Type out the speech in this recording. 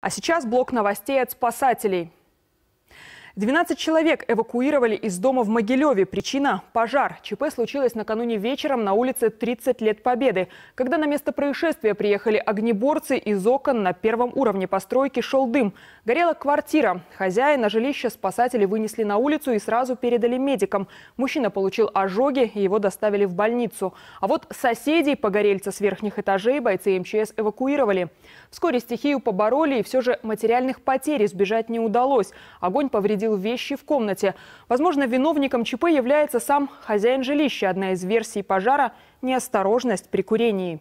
А сейчас блок новостей от спасателей. 12 человек эвакуировали из дома в Могилеве. Причина – пожар. ЧП случилось накануне вечером на улице 30 лет Победы, когда на место происшествия приехали огнеборцы. Из окон на первом уровне постройки шел дым. Горела квартира. Хозяина жилища спасатели вынесли на улицу и сразу передали медикам. Мужчина получил ожоги, и его доставили в больницу. А вот соседей погорельца с верхних этажей бойцы МЧС эвакуировали. Вскоре стихию побороли, и все же материальных потерь избежать не удалось. Огонь повредил находил вещи в комнате. Возможно, виновником ЧП является сам хозяин жилища. Одна из версий пожара – неосторожность при курении.